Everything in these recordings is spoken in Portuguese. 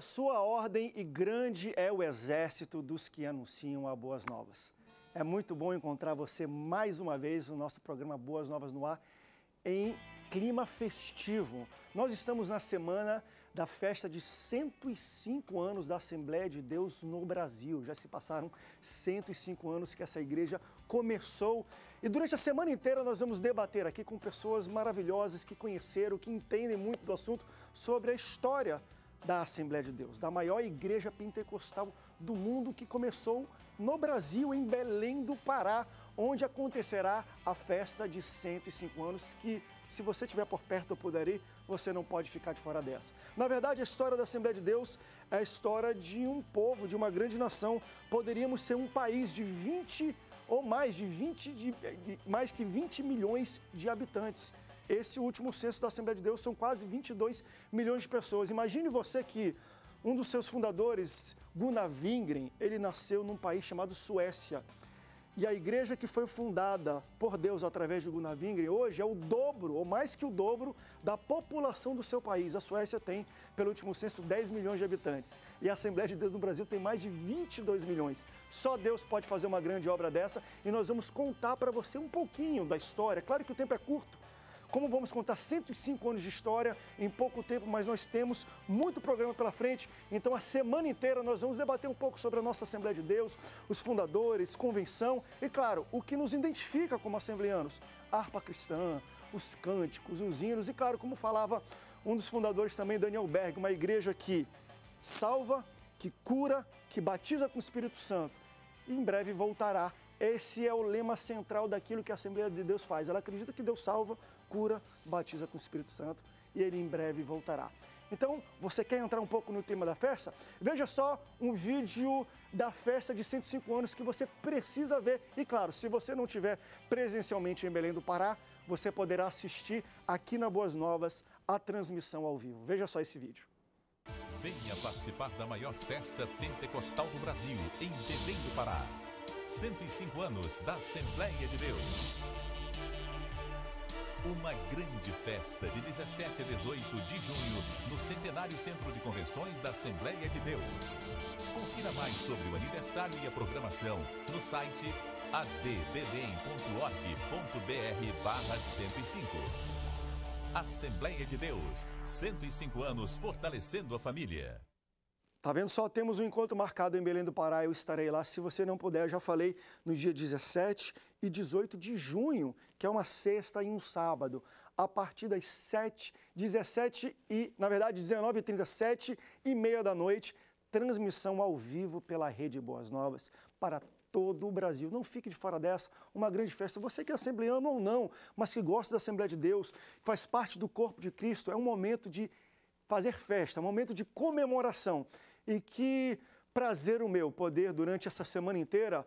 a sua ordem e grande é o exército dos que anunciam a boas novas. É muito bom encontrar você mais uma vez no nosso programa Boas Novas no Ar em clima festivo. Nós estamos na semana da festa de 105 anos da Assembleia de Deus no Brasil. Já se passaram 105 anos que essa igreja começou. E durante a semana inteira nós vamos debater aqui com pessoas maravilhosas que conheceram, que entendem muito do assunto sobre a história da Assembleia de Deus, da maior igreja pentecostal do mundo que começou no Brasil, em Belém do Pará, onde acontecerá a festa de 105 anos, que se você estiver por perto ou puder ir, você não pode ficar de fora dessa. Na verdade, a história da Assembleia de Deus é a história de um povo, de uma grande nação. Poderíamos ser um país de 20 ou mais de 20 de, mais que 20 milhões de habitantes. Esse último censo da Assembleia de Deus são quase 22 milhões de pessoas. Imagine você que um dos seus fundadores, Gunnar Wingren, ele nasceu num país chamado Suécia. E a igreja que foi fundada por Deus através de Gunnar Wingren hoje é o dobro, ou mais que o dobro, da população do seu país. A Suécia tem, pelo último censo, 10 milhões de habitantes. E a Assembleia de Deus no Brasil tem mais de 22 milhões. Só Deus pode fazer uma grande obra dessa e nós vamos contar para você um pouquinho da história. Claro que o tempo é curto, como vamos contar 105 anos de história em pouco tempo, mas nós temos muito programa pela frente, então a semana inteira nós vamos debater um pouco sobre a nossa Assembleia de Deus, os fundadores, convenção e, claro, o que nos identifica como assembleanos, a harpa cristã, os cânticos, os hinos e, claro, como falava um dos fundadores também, Daniel Berg, uma igreja que salva, que cura, que batiza com o Espírito Santo e em breve voltará esse é o lema central daquilo que a Assembleia de Deus faz. Ela acredita que Deus salva, cura, batiza com o Espírito Santo e ele em breve voltará. Então, você quer entrar um pouco no tema da festa? Veja só um vídeo da festa de 105 anos que você precisa ver. E claro, se você não tiver presencialmente em Belém do Pará, você poderá assistir aqui na Boas Novas a transmissão ao vivo. Veja só esse vídeo. Venha participar da maior festa pentecostal do Brasil, em Belém do Pará 105 anos da Assembleia de Deus. Uma grande festa de 17 a 18 de junho no Centenário Centro de Convenções da Assembleia de Deus. Confira mais sobre o aniversário e a programação no site adbdem.org.br barra 105. Assembleia de Deus, 105 anos fortalecendo a família. Tá vendo só? Temos um encontro marcado em Belém do Pará, eu estarei lá. Se você não puder, já falei no dia 17 e 18 de junho, que é uma sexta e um sábado, a partir das 7, 17 e, na verdade, 19h30, 7 e meia da noite, transmissão ao vivo pela Rede Boas Novas para todo o Brasil. Não fique de fora dessa, uma grande festa. Você que é assembleano ou não, mas que gosta da Assembleia de Deus, faz parte do corpo de Cristo, é um momento de fazer festa, um momento de comemoração. E que prazer o meu poder, durante essa semana inteira,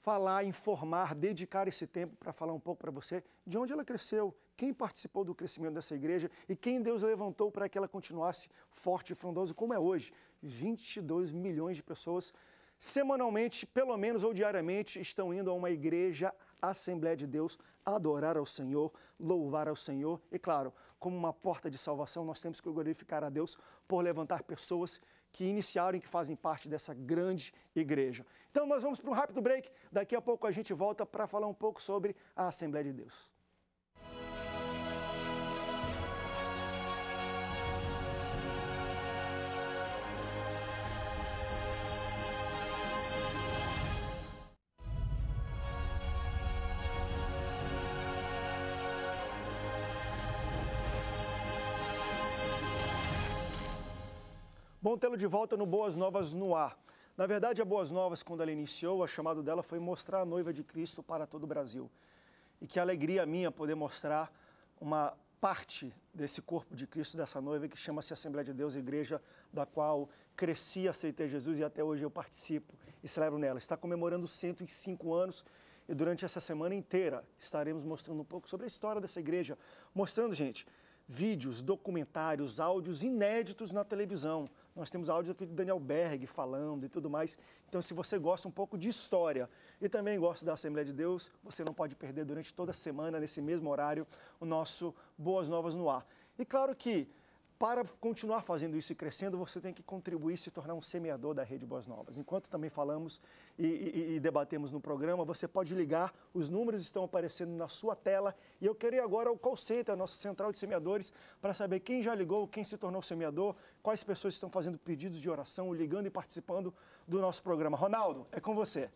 falar, informar, dedicar esse tempo para falar um pouco para você de onde ela cresceu, quem participou do crescimento dessa igreja e quem Deus levantou para que ela continuasse forte e frondosa como é hoje. 22 milhões de pessoas semanalmente, pelo menos ou diariamente, estão indo a uma igreja, Assembleia de Deus, adorar ao Senhor, louvar ao Senhor e, claro, como uma porta de salvação, nós temos que glorificar a Deus por levantar pessoas que iniciaram e que fazem parte dessa grande igreja. Então, nós vamos para um rápido break. Daqui a pouco a gente volta para falar um pouco sobre a Assembleia de Deus. Bom tê-lo de volta no Boas Novas no Ar. Na verdade, a Boas Novas, quando ela iniciou, a chamada dela foi mostrar a noiva de Cristo para todo o Brasil. E que alegria minha poder mostrar uma parte desse corpo de Cristo, dessa noiva que chama-se Assembleia de Deus, igreja da qual cresci, aceitei Jesus e até hoje eu participo e celebro nela. Está comemorando 105 anos e durante essa semana inteira estaremos mostrando um pouco sobre a história dessa igreja, mostrando, gente, vídeos, documentários, áudios inéditos na televisão nós temos áudio aqui do Daniel Berg falando e tudo mais. Então, se você gosta um pouco de história e também gosta da Assembleia de Deus, você não pode perder durante toda a semana, nesse mesmo horário, o nosso Boas Novas no Ar. E claro que para continuar fazendo isso e crescendo, você tem que contribuir e se tornar um semeador da Rede Boas Novas. Enquanto também falamos e, e, e, debatemos no programa, você pode ligar, os números estão aparecendo na sua tela. E eu quero ir agora ao call center, a nossa central de semeadores, para saber quem já ligou, quem se tornou semeador, quais pessoas estão fazendo pedidos de oração, ligando e participando do nosso programa. Ronaldo, é com você.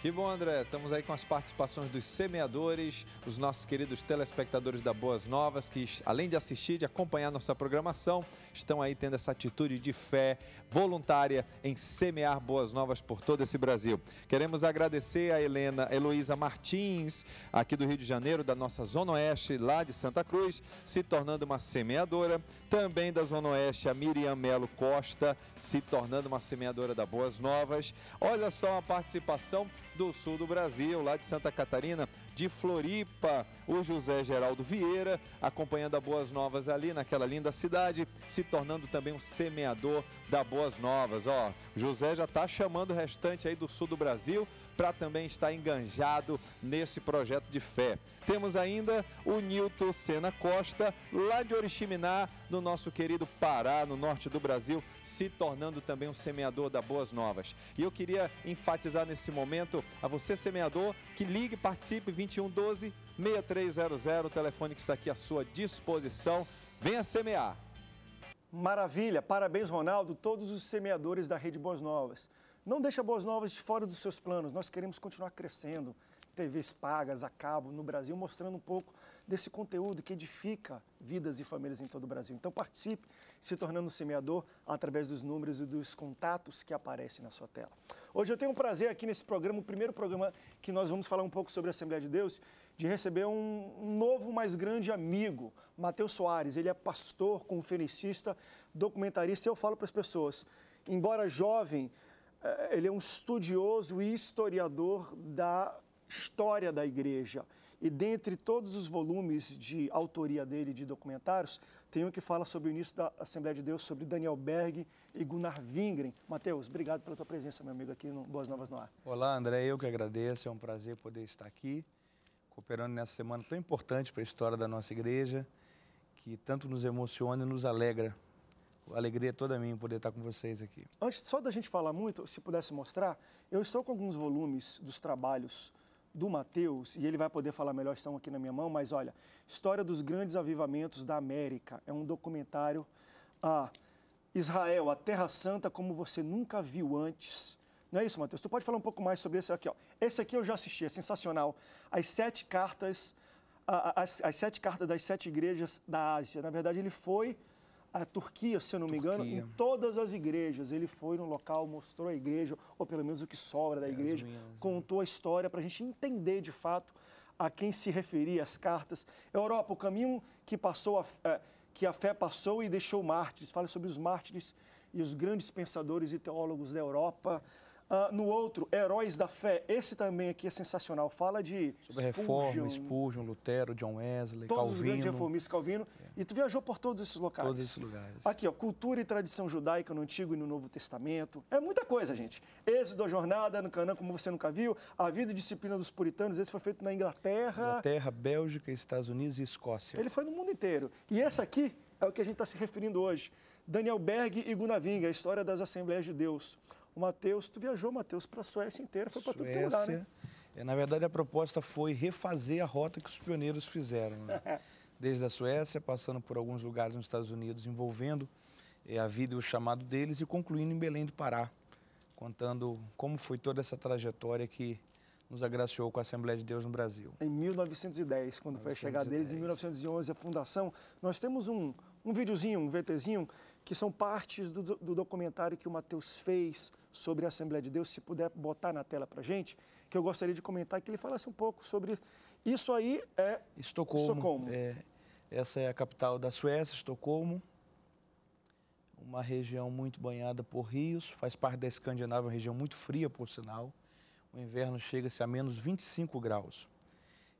Que bom, André. Estamos aí com as participações dos semeadores, os nossos queridos telespectadores da Boas Novas, que além de assistir, de acompanhar nossa programação, estão aí tendo essa atitude de fé voluntária em semear boas novas por todo esse Brasil. Queremos agradecer a Helena Heloísa Martins, aqui do Rio de Janeiro, da nossa Zona Oeste, lá de Santa Cruz, se tornando uma semeadora. Também da Zona Oeste, a Miriam Melo Costa, se tornando uma semeadora da Boas Novas. Olha só a participação do sul do Brasil, lá de Santa Catarina, de Floripa, o José Geraldo Vieira, acompanhando a Boas Novas ali naquela linda cidade, se tornando também um semeador da Boas Novas. Ó, José já está chamando o restante aí do sul do Brasil para também estar enganjado nesse projeto de fé. Temos ainda o Nilton Sena Costa, lá de Oriximiná, no nosso querido Pará, no norte do Brasil, se tornando também um semeador da Boas Novas. E eu queria enfatizar nesse momento a você, semeador, que ligue, participe 2112 6300, o telefone que está aqui à sua disposição. Venha semear. Maravilha, parabéns Ronaldo, todos os semeadores da Rede Boas Novas. Não deixa Boas Novas de fora dos seus planos. Nós queremos continuar crescendo. TVs pagas a cabo no Brasil, mostrando um pouco desse conteúdo que edifica vidas e famílias em todo o Brasil. Então participe, se tornando semeador através dos números e dos contatos que aparecem na sua tela. Hoje eu tenho um prazer aqui nesse programa, o primeiro programa que nós vamos falar um pouco sobre a Assembleia de Deus, de receber um, um novo, mais grande amigo, Matheus Soares. Ele é pastor, conferencista, documentarista. E eu falo para as pessoas, embora jovem, eh, ele é um estudioso e historiador da história da igreja. E dentre todos os volumes de autoria dele de documentários, tem um que fala sobre o início da Assembleia de Deus, sobre Daniel Berg e Gunnar Wingren. Mateus, obrigado pela tua presença, meu amigo, aqui no Boas Novas no Ar. Olá, André, eu que agradeço, é um prazer poder estar aqui, cooperando nessa semana tão importante para a história da nossa igreja, que tanto nos emociona e nos alegra alegria é toda minha poder estar com vocês aqui. Antes só da gente falar muito, se pudesse mostrar, eu estou com alguns volumes dos trabalhos do Mateus e ele vai poder falar melhor, estão aqui na minha mão, mas olha, História dos Grandes Avivamentos da América, é um documentário a Israel, a Terra Santa como você nunca viu antes. Não é isso, Mateus? Tu pode falar um pouco mais sobre esse aqui, ó. Esse aqui eu já assisti, é sensacional. As sete cartas as, as, sete cartas das sete igrejas da Ásia. Na verdade, ele foi a Turquia, se eu não me engano, em todas as igrejas. Ele foi no local, mostrou a igreja, ou pelo menos o que sobra da é, igreja, minhas, né? contou a história para a gente entender de fato a quem se referia as cartas. Europa, o caminho que passou a, é, que a fé passou e deixou mártires. Fala sobre os mártires e os grandes pensadores e teólogos da Europa. É Uh, no outro, Heróis da Fé, esse também aqui é sensacional. Fala de. Sobre Spurgeon, reforma, Spurgeon, Lutero, John Wesley, todos Calvino. Os grandes reformistas, Calvino. É. E tu viajou por todos esses locais. Todos esses lugares. Aqui, ó, cultura e tradição judaica no Antigo e no Novo Testamento. É muita coisa, gente. Êxodo, a jornada no Canaã, como você nunca viu. A vida e disciplina dos puritanos, esse foi feito na Inglaterra. Inglaterra, Bélgica, Estados Unidos e Escócia. Ele foi no mundo inteiro. E essa aqui é o que a gente está se referindo hoje. Daniel Berg e Gunavinga, a história das Assembleias de Deus. O Matheus, tu viajou, Matheus, para a Suécia inteira, foi para tudo que é lugar, né? É, na verdade, a proposta foi refazer a rota que os pioneiros fizeram, né? Desde a Suécia, passando por alguns lugares nos Estados Unidos, envolvendo é, a vida e o chamado deles e concluindo em Belém do Pará, contando como foi toda essa trajetória que nos agraciou com a Assembleia de Deus no Brasil. Em 1910, quando 1910. foi a chegada deles, em 1911 a fundação, nós temos um, um videozinho, um VTzinho, que são partes do, do documentário que o Matheus fez sobre a Assembleia de Deus, se puder botar na tela para gente, que eu gostaria de comentar, que ele falasse um pouco sobre isso aí é Estocolmo. Estocolmo. É, essa é a capital da Suécia, Estocolmo. Uma região muito banhada por rios, faz parte da Escandinávia, uma região muito fria, por sinal. O inverno chega-se a menos 25 graus.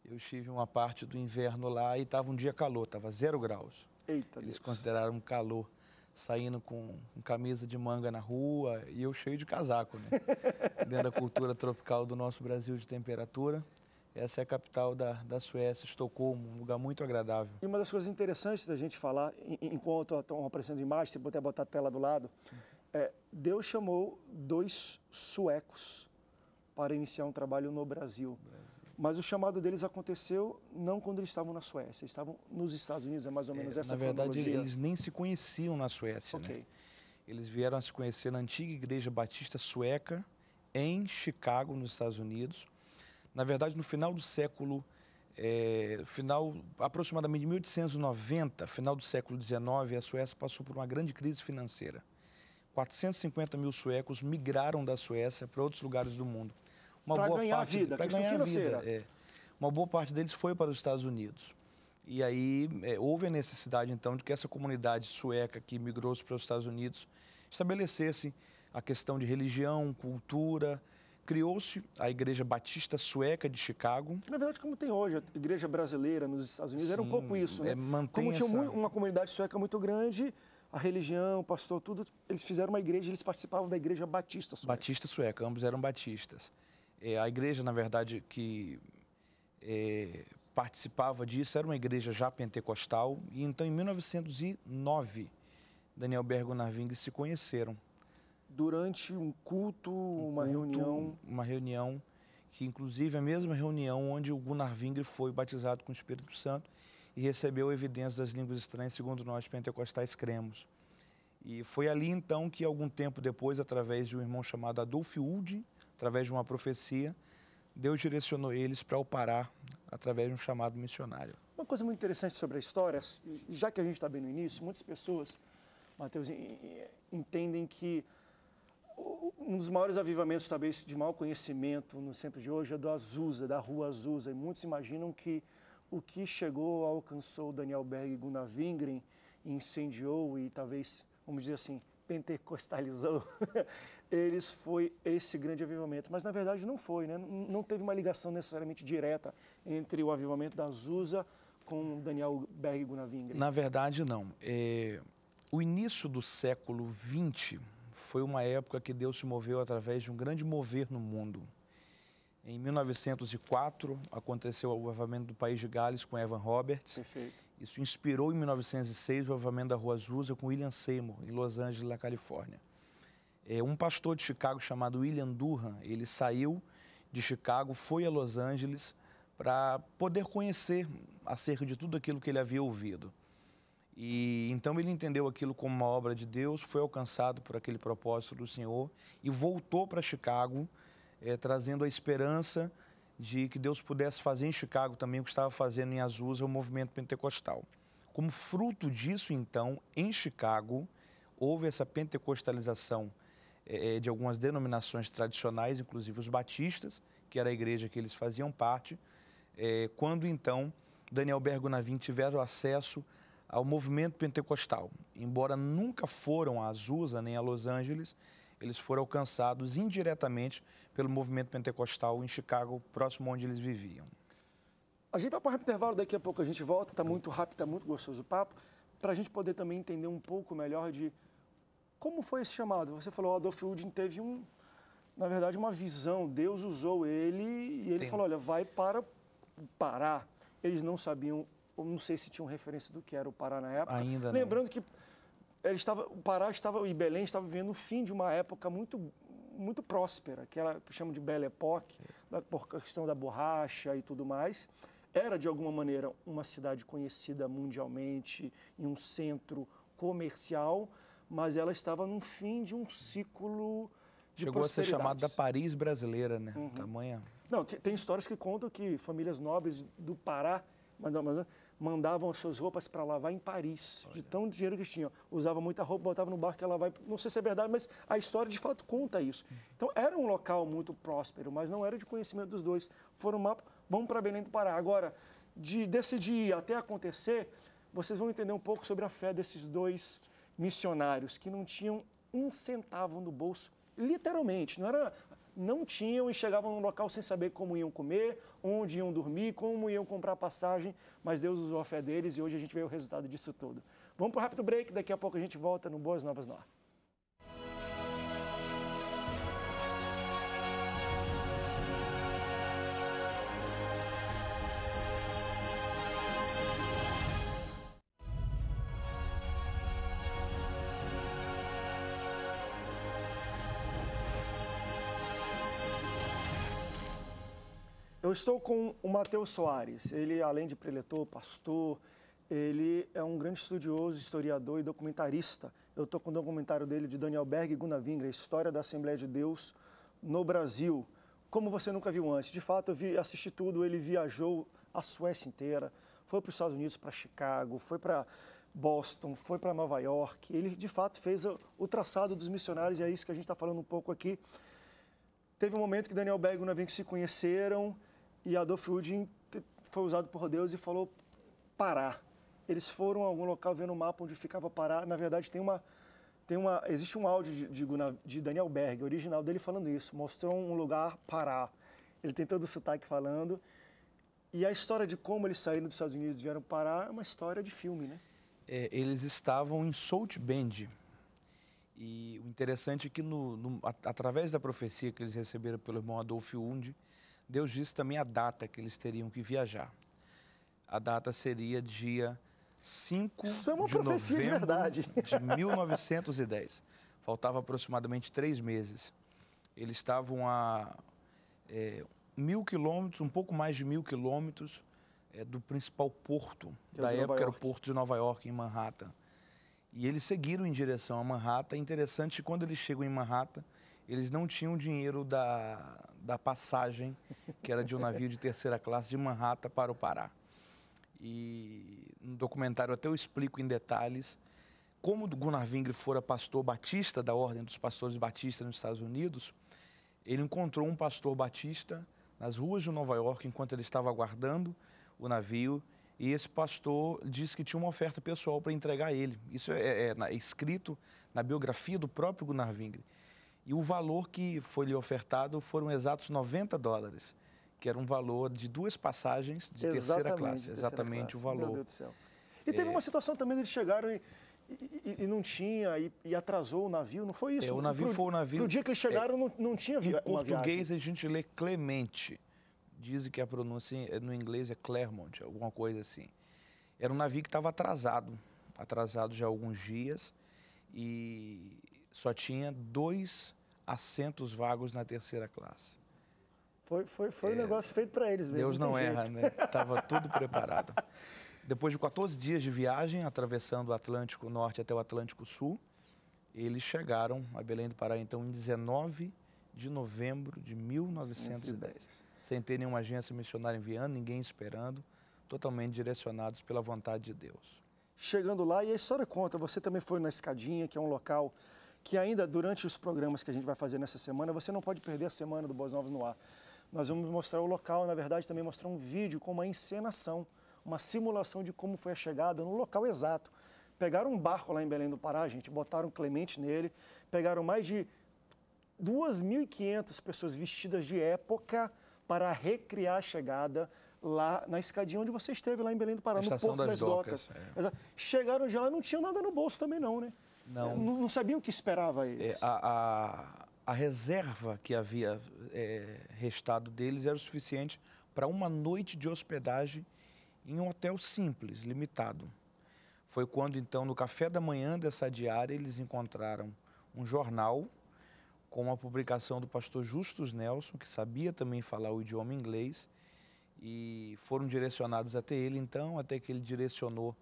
Eu estive uma parte do inverno lá e estava um dia calor, estava zero graus. Eita Eles Deus. consideraram calor saindo com, com, camisa de manga na rua e eu cheio de casaco, né? Dentro da cultura tropical do nosso Brasil de temperatura. Essa é a capital da, da Suécia, Estocolmo, um lugar muito agradável. E uma das coisas interessantes da gente falar, enquanto estão aparecendo imagens, se puder botar a tela do lado, é, Deus chamou dois suecos para iniciar um trabalho no Brasil. Mas o chamado deles aconteceu não quando eles estavam na Suécia, eles estavam nos Estados Unidos, é mais ou menos é, essa Na verdade, eles nem se conheciam na Suécia, né? okay. né? Eles vieram a se conhecer na antiga igreja batista sueca, em Chicago, nos Estados Unidos. Na verdade, no final do século, é, final aproximadamente 1890, final do século XIX, a Suécia passou por uma grande crise financeira. 450 mil suecos migraram da Suécia para outros lugares do mundo para ganhar parte, vida, questão ganhar financeira. Vida, é. Uma boa parte deles foi para os Estados Unidos. E aí é, houve a necessidade, então, de que essa comunidade sueca que migrou para os Estados Unidos estabelecesse a questão de religião, cultura. Criou-se a Igreja Batista Sueca de Chicago. Na verdade, como tem hoje, a Igreja Brasileira nos Estados Unidos Sim, era um pouco isso, né? É, como tinha essa... uma comunidade sueca muito grande, a religião, o pastor, tudo, eles fizeram uma igreja, eles participavam da Igreja Batista Sueca. Batista Sueca, ambos eram batistas. É, a igreja, na verdade, que é, participava disso era uma igreja já pentecostal. E então, em 1909, Daniel Bergo Narving se conheceram. Durante um culto, um uma reunião? Uma reunião, que inclusive é a mesma reunião onde o Gunnar Vingre foi batizado com o Espírito Santo e recebeu evidências das línguas estranhas, segundo nós pentecostais cremos. E foi ali então que, algum tempo depois, através de um irmão chamado Adolf Ude, através de uma profecia, Deus direcionou eles para o Pará através de um chamado missionário. Uma coisa muito interessante sobre a história, já que a gente está bem no início, muitas pessoas, Mateus, entendem que um dos maiores avivamentos, talvez, de mau conhecimento no centro de hoje é do Azusa, da Rua Azusa. E muitos imaginam que o que chegou, alcançou Daniel Berg e Gunnar Wingren, incendiou e talvez, vamos dizer assim, pentecostalizou eles foi esse grande avivamento. Mas na verdade não foi, né? não teve uma ligação necessariamente direta entre o avivamento da Azusa com Daniel Berg Gunavinga. Na verdade, não. É... O início do século XX foi uma época que Deus se moveu através de um grande mover no mundo. Em 1904, aconteceu o avivamento do País de Gales com Evan Roberts. Perfeito. Isso inspirou, em 1906, o avivamento da Rua Azusa com William Seymour, em Los Angeles, na Califórnia. É, um pastor de Chicago chamado William Durham, ele saiu de Chicago, foi a Los Angeles para poder conhecer acerca de tudo aquilo que ele havia ouvido. E então ele entendeu aquilo como uma obra de Deus, foi alcançado por aquele propósito do Senhor e voltou para Chicago, é, trazendo a esperança de que Deus pudesse fazer em Chicago também o que estava fazendo em Azusa, o movimento pentecostal. Como fruto disso, então, em Chicago, houve essa pentecostalização é, é, de algumas denominações tradicionais, inclusive os batistas, que era a igreja que eles faziam parte, é, quando então Daniel Bergonavin tiveram acesso ao movimento pentecostal. Embora nunca foram a Azusa nem a Los Angeles, eles foram alcançados indiretamente pelo movimento pentecostal em Chicago, próximo onde eles viviam. A gente vai para o intervalo, daqui a pouco a gente volta, está muito rápido, está muito gostoso o papo, para a gente poder também entender um pouco melhor de como foi esse chamado? Você falou, Adolf Hudin teve um, na verdade, uma visão. Deus usou ele e ele falou, olha, vai para o Pará. Eles não sabiam, não sei se tinham referência do que era o Pará na época. Ainda Lembrando não. que eh, ele estava, o Pará estava, e Belém estava vivendo o fim de uma época muito muito próspera, que ela chama de Belle Époque, da, por questão da borracha e tudo mais. Era, de alguma maneira, uma cidade conhecida mundialmente e um centro comercial, mas ela estava no fim de um ciclo de Chegou a ser chamada da Paris brasileira, né? Uhum. Tamanha. Não, tem histórias que contam que famílias nobres do Pará mandavam as suas roupas para lavar em Paris, Olha. de tão dinheiro que tinham. Usava muita roupa, botava no barco e ela vai. Não sei se é verdade, mas a história de fato conta isso. Uhum. Então era um local muito próspero, mas não era de conhecimento dos dois. Foram mapa, vamos para Belém do Pará. Agora, de decidir até acontecer, vocês vão entender um pouco sobre a fé desses dois missionários que não tinham um centavo no bolso, literalmente, não era não tinham e chegavam no local sem saber como iam comer, onde iam dormir, como iam comprar passagem, mas Deus usou a fé deles e hoje a gente vê o resultado disso tudo. Vamos para o rápido break, daqui a pouco a gente volta no Boas Novas Norte. Eu estou com o Matheus Soares. Ele, além de preletor, pastor, ele é um grande estudioso, historiador e documentarista. Eu estou com o um documentário dele de Daniel Berg e Guna Vingra, História da Assembleia de Deus no Brasil. Como você nunca viu antes. De fato, eu vi, assisti tudo. Ele viajou a Suécia inteira, foi para os Estados Unidos, para Chicago, foi para Boston, foi para Nova York. Ele, de fato, fez o traçado dos missionários e é isso que a gente está falando um pouco aqui. Teve um momento que Daniel Berg e Guna Vingra se conheceram e Adolf Rudin foi usado por Deus e falou Pará. Eles foram a algum local vendo o mapa onde ficava Pará. Na verdade, tem uma, tem uma existe um áudio de, de, de Daniel Berg, original dele falando isso. Mostrou um lugar Pará. Ele tem todo o sotaque falando. E a história de como eles saíram dos Estados Unidos e vieram Pará é uma história de filme, né? É, eles estavam em Salt Bend. E o interessante é que, no, no, através da profecia que eles receberam pelo irmão Adolf Unde, Deus disse também a data que eles teriam que viajar. A data seria dia 5 Isso é uma de profecia novembro de verdade. de 1910. Faltava aproximadamente três meses. Eles estavam a é, mil quilômetros, um pouco mais de mil quilômetros é, do principal porto. Que é da época era o porto de Nova York, em Manhattan. E eles seguiram em direção a Manhattan. É interessante que quando eles chegam em Manhattan, eles não tinham dinheiro da, da passagem, que era de um navio de terceira classe de Manhattan para o Pará. E no documentário até eu explico em detalhes como Gunnar Vingre fora pastor batista da Ordem dos Pastores Batistas nos Estados Unidos, ele encontrou um pastor batista nas ruas de Nova York enquanto ele estava aguardando o navio e esse pastor disse que tinha uma oferta pessoal para entregar a ele. Isso é, é, é, é escrito na biografia do próprio Gunnar Vingre. E o valor que foi lhe ofertado foram exatos 90 dólares, que era um valor de duas passagens de exatamente, terceira classe, exatamente terceira exatamente classe. o valor. Meu Deus do céu. E teve é... uma situação também, eles chegaram e, e, e não tinha, e, e, atrasou o navio, não foi é, isso? É, o navio pro, foi o navio. o dia que eles chegaram, é, não, não tinha vi, Em português viagem. a gente lê Clemente. Dizem que a pronúncia no inglês é Clermont, alguma coisa assim. Era um navio que estava atrasado, atrasado já há alguns dias, e só tinha dois assentos vagos na terceira classe. Foi, foi, foi é, um negócio feito para eles mesmo. Deus não, não erra, jeito. né? Estava tudo preparado. Depois de 14 dias de viagem, atravessando o Atlântico Norte até o Atlântico Sul, eles chegaram a Belém do Pará, então, em 19 de novembro de 1910. Sem ter nenhuma agência missionária enviando, ninguém esperando, totalmente direcionados pela vontade de Deus. Chegando lá, e a história conta, você também foi na Escadinha, que é um local que ainda durante os programas que a gente vai fazer nessa semana, você não pode perder a semana do Boas Novas no Ar. Nós vamos mostrar o local, na verdade também mostrar um vídeo com uma encenação, uma simulação de como foi a chegada no local exato. Pegaram um barco lá em Belém do Pará, gente, botaram Clemente nele, pegaram mais de 2.500 pessoas vestidas de época para recriar a chegada lá na escadinha onde você esteve lá em Belém do Pará, no Porto das, das Docas. docas. É. Chegaram já lá, não tinha nada no bolso também não, né? Não. Não, não sabiam o que esperava é, eles. É, a, a, a, reserva que havia é, restado deles era o suficiente para uma noite de hospedagem em um hotel simples, limitado. Foi quando, então, no café da manhã dessa diária, eles encontraram um jornal com uma publicação do pastor Justus Nelson, que sabia também falar o idioma inglês, e foram direcionados até ele, então, até que ele direcionou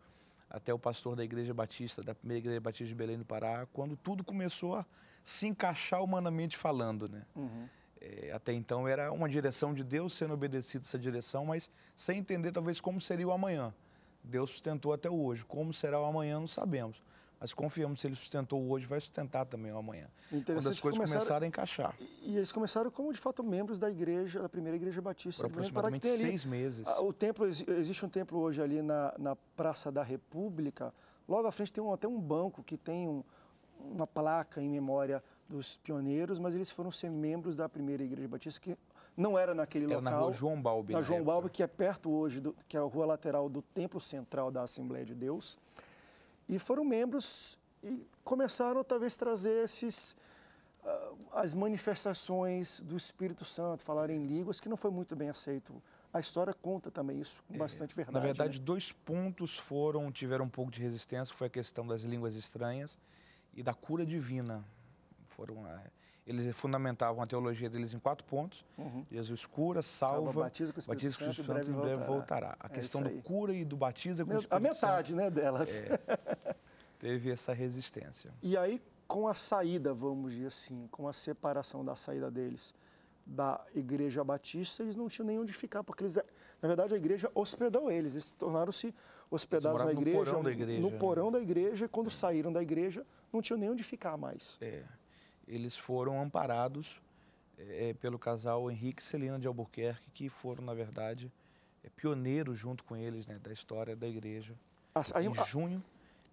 até o pastor da Igreja Batista, da primeira Igreja Batista de Belém do Pará, quando tudo começou a se encaixar humanamente falando, né? Uhum. É, até então era uma direção de Deus sendo obedecido essa direção, mas sem entender talvez como seria o amanhã. Deus sustentou até hoje. Como será o amanhã, não sabemos mas confiamos, se ele sustentou hoje, vai sustentar também amanhã. Quando as coisas começaram, começaram a encaixar. E, e eles começaram como, de fato, membros da igreja, da primeira igreja batista. Né? Por aproximadamente ali, seis meses. A, o templo, existe um templo hoje ali na, na Praça da República, logo à frente tem um, até um banco que tem um, uma placa em memória dos pioneiros, mas eles foram ser membros da primeira igreja batista, que não era naquele era local. Na rua João Balbi. Na, na João época. Balbi, que é perto hoje, do, que é a rua lateral do templo central da Assembleia de Deus. E foram membros e começaram talvez trazer esses ah, as manifestações do Espírito Santo, falar em línguas, que não foi muito bem aceito. A história conta também isso com é, bastante é, verdade. Na verdade, né? dois pontos foram tiveram um pouco de resistência, foi a questão das línguas estranhas e da cura divina. Foram é, eles fundamentavam a teologia deles em quatro pontos. Uhum. Jesus cura, salva, salva batiza com o Espírito, batiza com o Espírito Santo, Santo, e breve voltará. voltará. A é questão do cura e do batiza é com Meu, o Espírito A metade Santo, né, delas. É, teve essa resistência. E aí, com a saída, vamos dizer assim, com a separação da saída deles da Igreja Batista, eles não tinham nem onde ficar, porque eles, na verdade a igreja hospedou eles, eles tornaram-se hospedados na igreja, no né? porão da igreja, no porão né? da igreja, quando saíram da igreja, não tinham nem onde ficar mais. É eles foram amparados é, pelo casal Henrique e Celina de Albuquerque, que foram, na verdade, é, pioneiros junto com eles né, da história da igreja, ah, em a... Ah, junho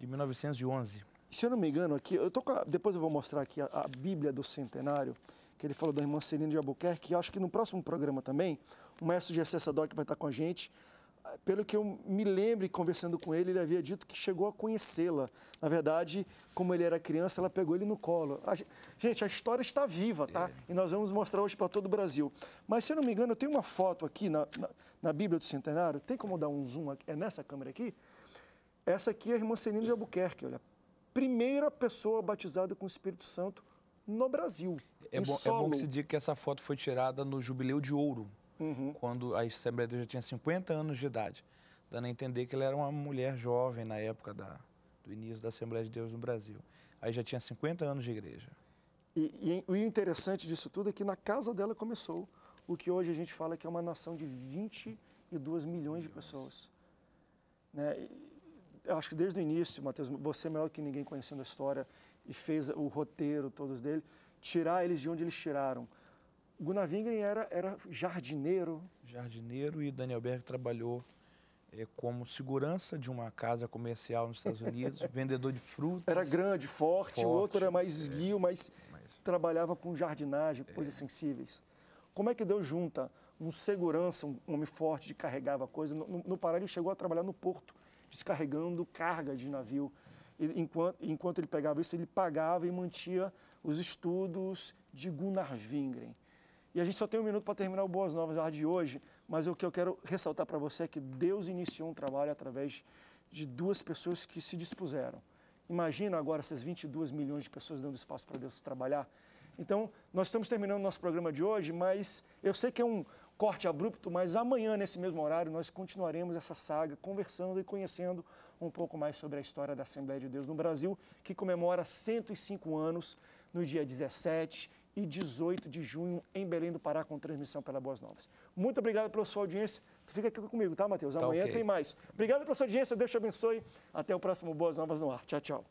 de 1911. Se eu não me engano, aqui, eu tô a, depois eu vou mostrar aqui a, a, Bíblia do Centenário, que ele falou da irmã Celina de Albuquerque, e acho que no próximo programa também, o mestre de sacerdote que vai estar com a gente, pelo que eu me lembro conversando com ele, ele havia dito que chegou a conhecê-la. Na verdade, como ele era criança, ela pegou ele no colo. A gente, gente, a história está viva, tá? É. E nós vamos mostrar hoje para todo o Brasil. Mas, se eu não me engano, eu tenho uma foto aqui na, na, na Bíblia do Centenário. Tem como dar um zoom? Aqui? É nessa câmera aqui? Essa aqui é a irmã Celina de Albuquerque, olha. Primeira pessoa batizada com o Espírito Santo no Brasil. É, bom, é bom que se diga que essa foto foi tirada no Jubileu de Ouro, uhum. quando a Assembleia de Deus já tinha 50 anos de idade, dando a entender que ela era uma mulher jovem na época da, do início da Assembleia de Deus no Brasil. Aí já tinha 50 anos de igreja. E, e o interessante disso tudo é que na casa dela começou o que hoje a gente fala que é uma nação de 22 milhões, milhões. de pessoas. Né? Eu acho que desde o início, Mateus, você é melhor que ninguém conhecendo a história e fez o roteiro todos dele, tirar eles de onde eles tiraram, Gunnar Wingren era, era jardineiro. Jardineiro e Daniel Berg trabalhou é, como segurança de uma casa comercial nos Estados Unidos, vendedor de frutas. Era grande, forte, forte o outro era mais esguio, é, mas, mas, trabalhava com jardinagem, é. coisas é. sensíveis. Como é que Deus junta um segurança, um homem forte de carregava coisa? No, no Pará ele chegou a trabalhar no porto, descarregando carga de navio. E, enquanto, enquanto ele pegava isso, ele pagava e mantia os estudos de Gunnar Wingren. E a gente só tem um minuto para terminar o Boas Novas da de hoje, mas o que eu quero ressaltar para você é que Deus iniciou um trabalho através de duas pessoas que se dispuseram. Imagina agora essas 22 milhões de pessoas dando espaço para Deus trabalhar. Então, nós estamos terminando nosso programa de hoje, mas eu sei que é um corte abrupto, mas amanhã, nesse mesmo horário, nós continuaremos essa saga conversando e conhecendo um pouco mais sobre a história da Assembleia de Deus no Brasil, que comemora 105 anos no dia 17 e 18 de junho em Belém do Pará com transmissão pela Boas Novas. Muito obrigado pela sua audiência. Tu fica aqui comigo, tá, Matheus? Tá Amanhã tá okay. tem mais. Obrigado pela sua audiência, Deus te abençoe. Até o próximo Boas Novas no ar. Tchau, tchau.